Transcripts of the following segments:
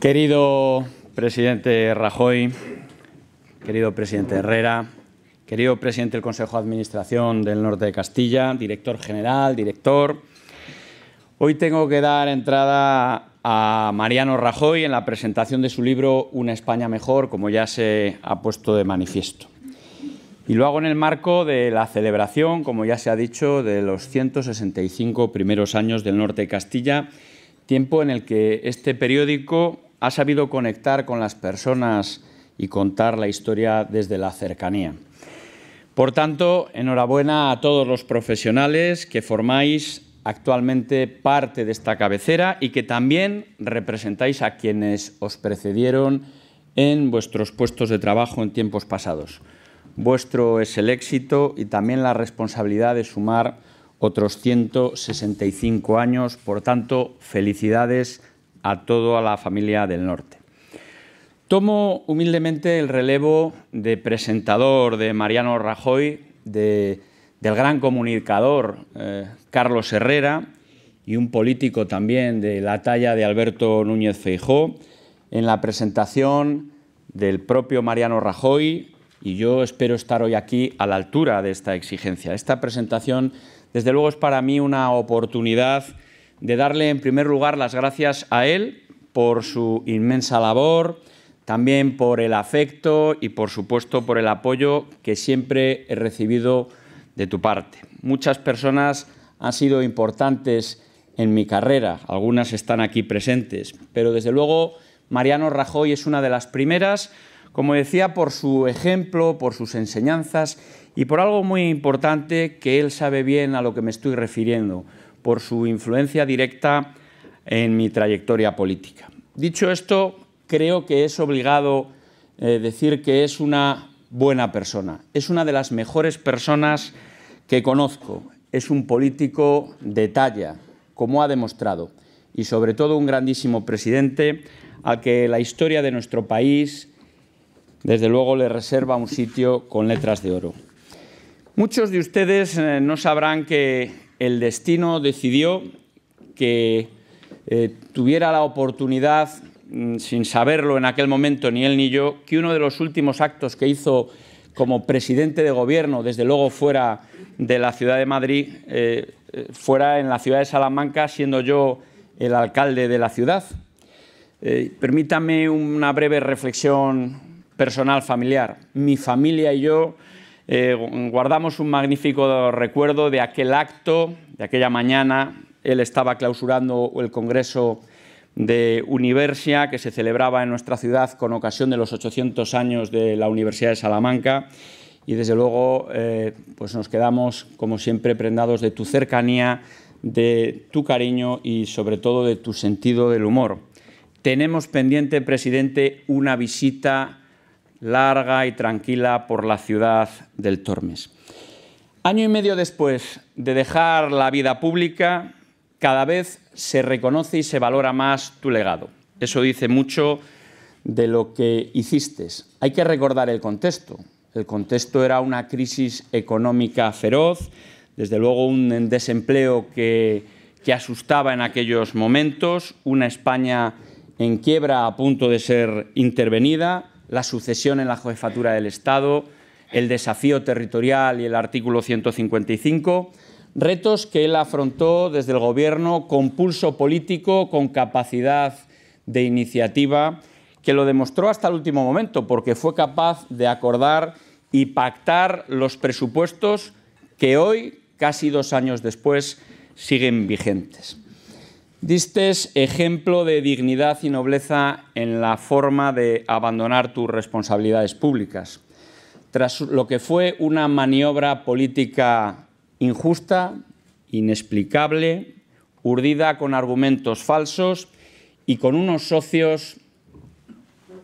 Querido presidente Rajoy, querido presidente Herrera, querido presidente del Consejo de Administración del Norte de Castilla, director general, director, hoy tengo que dar entrada a Mariano Rajoy en la presentación de su libro Una España Mejor, como ya se ha puesto de manifiesto. Y lo hago en el marco de la celebración, como ya se ha dicho, de los 165 primeros años del Norte de Castilla, tiempo en el que este periódico ha sabido conectar con las personas y contar la historia desde la cercanía. Por tanto, enhorabuena a todos los profesionales que formáis actualmente parte de esta cabecera y que también representáis a quienes os precedieron en vuestros puestos de trabajo en tiempos pasados. Vuestro es el éxito y también la responsabilidad de sumar otros 165 años. Por tanto, felicidades a toda la familia del norte. Tomo humildemente el relevo de presentador de Mariano Rajoy, de, del gran comunicador eh, Carlos Herrera y un político también de la talla de Alberto Núñez Feijó, en la presentación del propio Mariano Rajoy y yo espero estar hoy aquí a la altura de esta exigencia. Esta presentación, desde luego, es para mí una oportunidad de darle en primer lugar las gracias a él por su inmensa labor, también por el afecto y por supuesto por el apoyo que siempre he recibido de tu parte. Muchas personas han sido importantes en mi carrera, algunas están aquí presentes, pero desde luego Mariano Rajoy es una de las primeras, como decía, por su ejemplo, por sus enseñanzas y por algo muy importante que él sabe bien a lo que me estoy refiriendo, por su influencia directa en mi trayectoria política. Dicho esto, creo que es obligado eh, decir que es una buena persona, es una de las mejores personas que conozco, es un político de talla, como ha demostrado, y sobre todo un grandísimo presidente al que la historia de nuestro país, desde luego, le reserva un sitio con letras de oro. Muchos de ustedes eh, no sabrán que, el destino decidió que eh, tuviera la oportunidad, mm, sin saberlo en aquel momento ni él ni yo, que uno de los últimos actos que hizo como presidente de gobierno, desde luego fuera de la ciudad de Madrid, eh, eh, fuera en la ciudad de Salamanca, siendo yo el alcalde de la ciudad. permítame una breve reflexión personal familiar. Mi familia y yo eh, guardamos un magnífico recuerdo de aquel acto, de aquella mañana. Él estaba clausurando el Congreso de Universia, que se celebraba en nuestra ciudad con ocasión de los 800 años de la Universidad de Salamanca. Y desde luego eh, pues nos quedamos, como siempre, prendados de tu cercanía, de tu cariño y sobre todo de tu sentido del humor. Tenemos pendiente, presidente, una visita larga y tranquila por la ciudad del Tormes. Año y medio después de dejar la vida pública, cada vez se reconoce y se valora más tu legado. Eso dice mucho de lo que hiciste. Hay que recordar el contexto. El contexto era una crisis económica feroz, desde luego un desempleo que, que asustaba en aquellos momentos, una España en quiebra a punto de ser intervenida, la sucesión en la jefatura del Estado, el desafío territorial y el artículo 155, retos que él afrontó desde el Gobierno con pulso político, con capacidad de iniciativa, que lo demostró hasta el último momento, porque fue capaz de acordar y pactar los presupuestos que hoy, casi dos años después, siguen vigentes. Distes ejemplo de dignidad y nobleza en la forma de abandonar tus responsabilidades públicas. Tras lo que fue una maniobra política injusta, inexplicable, urdida con argumentos falsos y con unos socios,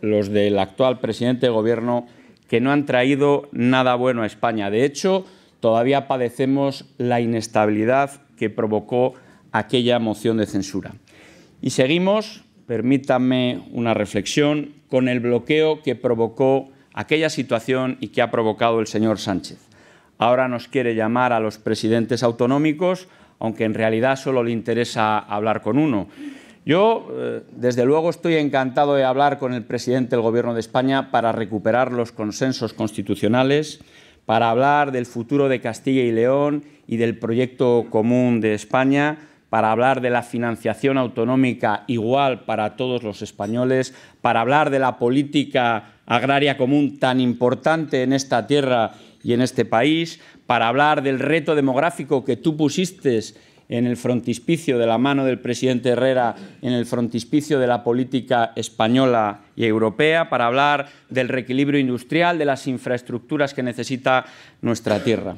los del actual presidente de gobierno, que no han traído nada bueno a España. De hecho, todavía padecemos la inestabilidad que provocó aquella moción de censura. Y seguimos, permítanme una reflexión, con el bloqueo que provocó aquella situación y que ha provocado el señor Sánchez. Ahora nos quiere llamar a los presidentes autonómicos, aunque en realidad solo le interesa hablar con uno. Yo, eh, desde luego, estoy encantado de hablar con el presidente del Gobierno de España para recuperar los consensos constitucionales, para hablar del futuro de Castilla y León y del proyecto común de España, para hablar de la financiación autonómica igual para todos los españoles, para hablar de la política agraria común tan importante en esta tierra y en este país, para hablar del reto demográfico que tú pusiste en el frontispicio de la mano del presidente Herrera, en el frontispicio de la política española y europea, para hablar del reequilibrio industrial, de las infraestructuras que necesita nuestra tierra.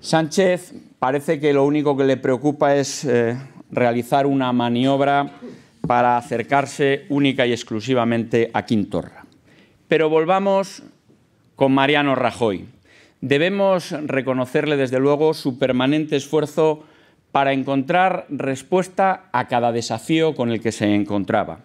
Sánchez parece que lo único que le preocupa es eh, realizar una maniobra para acercarse única y exclusivamente a Quintorra. Pero volvamos con Mariano Rajoy. Debemos reconocerle, desde luego, su permanente esfuerzo para encontrar respuesta a cada desafío con el que se encontraba.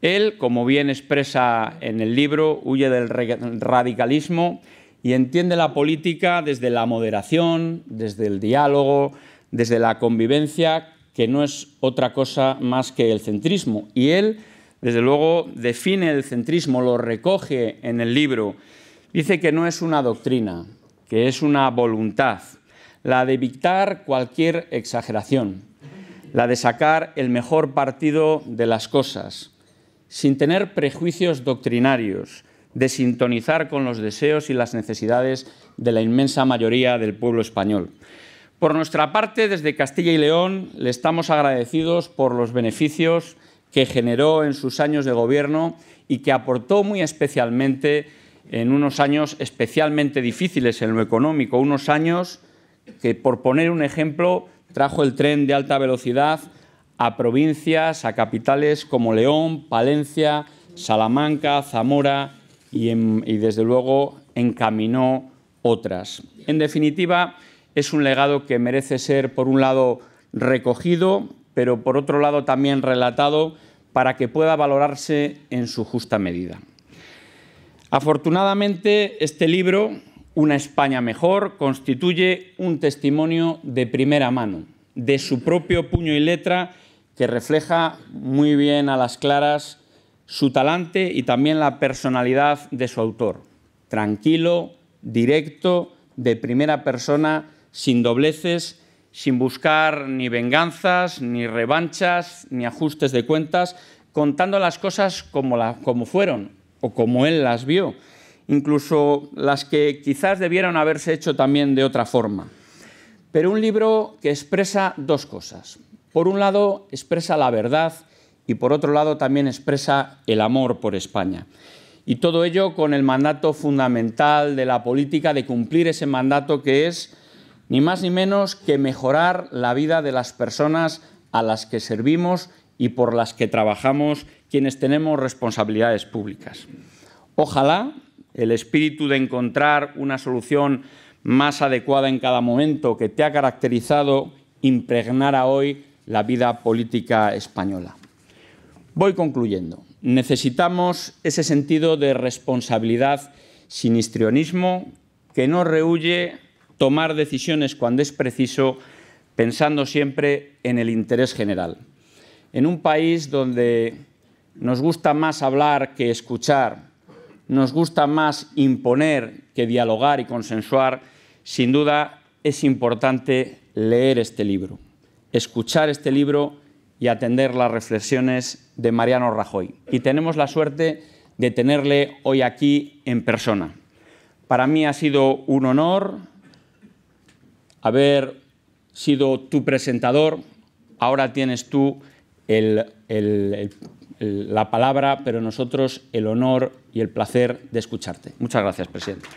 Él, como bien expresa en el libro, huye del radicalismo, y entiende la política desde la moderación, desde el diálogo, desde la convivencia, que no es otra cosa más que el centrismo. Y él, desde luego, define el centrismo, lo recoge en el libro. Dice que no es una doctrina, que es una voluntad, la de evitar cualquier exageración, la de sacar el mejor partido de las cosas, sin tener prejuicios doctrinarios, de sintonizar con los deseos y las necesidades de la inmensa mayoría del pueblo español. Por nuestra parte, desde Castilla y León, le estamos agradecidos por los beneficios que generó en sus años de gobierno y que aportó muy especialmente en unos años especialmente difíciles en lo económico, unos años que, por poner un ejemplo, trajo el tren de alta velocidad a provincias, a capitales como León, Palencia, Salamanca, Zamora, y, desde luego encaminó otras. En definitiva, es un legado que merece ser, por un lado, recogido, pero por otro lado también relatado para que pueda valorarse en su justa medida. Afortunadamente, este libro, Una España Mejor, constituye un testimonio de primera mano, de su propio puño y letra, que refleja muy bien a las claras su talante y también la personalidad de su autor. Tranquilo, directo, de primera persona, sin dobleces, sin buscar ni venganzas, ni revanchas, ni ajustes de cuentas, contando las cosas como, como fueron o como él las vio, incluso las que quizás debieron haberse hecho también de otra forma. Pero un libro que expresa dos cosas. Por un lado, expresa la verdad y por otro lado también expresa el amor por España. Y todo ello con el mandato fundamental de la política de cumplir ese mandato que es ni más ni menos que mejorar la vida de las personas a las que servimos y por las que trabajamos quienes tenemos responsabilidades públicas. Ojalá el espíritu de encontrar una solución más adecuada en cada momento que te ha caracterizado impregnara hoy la vida política española. Voy concluyendo. Necesitamos ese sentido de responsabilidad sin que no rehuye tomar decisiones cuando es preciso, pensando siempre en el interés general. En un país donde nos gusta más hablar que escuchar, nos gusta más imponer que dialogar y consensuar, sin duda es importante leer este libro, escuchar este libro y atender las reflexiones de Mariano Rajoy. Y tenemos la suerte de tenerle hoy aquí en persona. Para mí ha sido un honor haber sido tu presentador. Ahora tienes tú la palabra, pero nosotros el honor y el placer de escucharte. Muchas gracias, presidente.